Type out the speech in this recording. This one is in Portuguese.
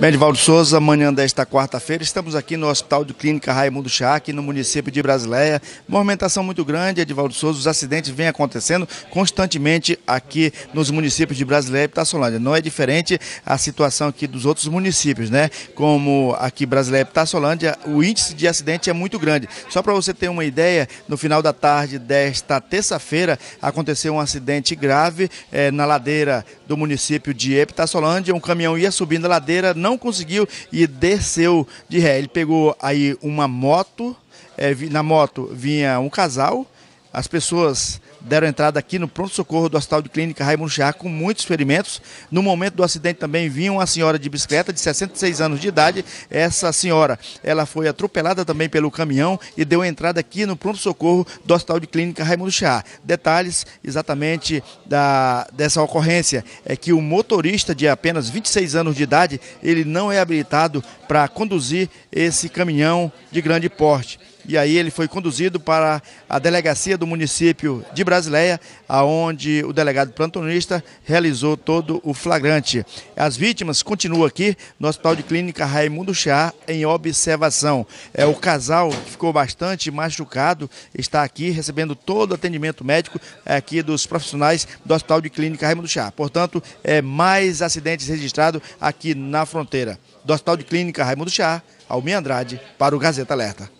Medivaldo Souza, amanhã desta quarta-feira, estamos aqui no Hospital de Clínica Raimundo Schack, no município de Brasileia. Movimentação muito grande, Edivaldo Souza, os acidentes vêm acontecendo constantemente aqui nos municípios de Brasileia e Ptassolândia. Não é diferente a situação aqui dos outros municípios, né? Como aqui Brasileia e Ptassolândia, o índice de acidente é muito grande. Só para você ter uma ideia, no final da tarde desta terça-feira aconteceu um acidente grave eh, na ladeira do município de Epitaçolândia. Um caminhão ia subindo a ladeira, não conseguiu e desceu de ré. Ele pegou aí uma moto, é, na moto vinha um casal, as pessoas deram entrada aqui no pronto-socorro do Hospital de Clínica Raimundo Chá com muitos ferimentos. No momento do acidente também vinha uma senhora de bicicleta de 66 anos de idade. Essa senhora, ela foi atropelada também pelo caminhão e deu entrada aqui no pronto-socorro do Hospital de Clínica Raimundo Chá. Detalhes exatamente da, dessa ocorrência é que o motorista de apenas 26 anos de idade, ele não é habilitado para conduzir esse caminhão de grande porte e aí ele foi conduzido para a delegacia do município de Brasileia, aonde o delegado plantonista realizou todo o flagrante. As vítimas continuam aqui no Hospital de Clínica Raimundo Chá em observação. É o casal que ficou bastante machucado está aqui recebendo todo o atendimento médico é, aqui dos profissionais do Hospital de Clínica Raimundo Chá. Portanto, é mais acidentes registrados aqui na fronteira. Do Hospital de Clínica Raimundo Chá, Almir Andrade, para o Gazeta Alerta.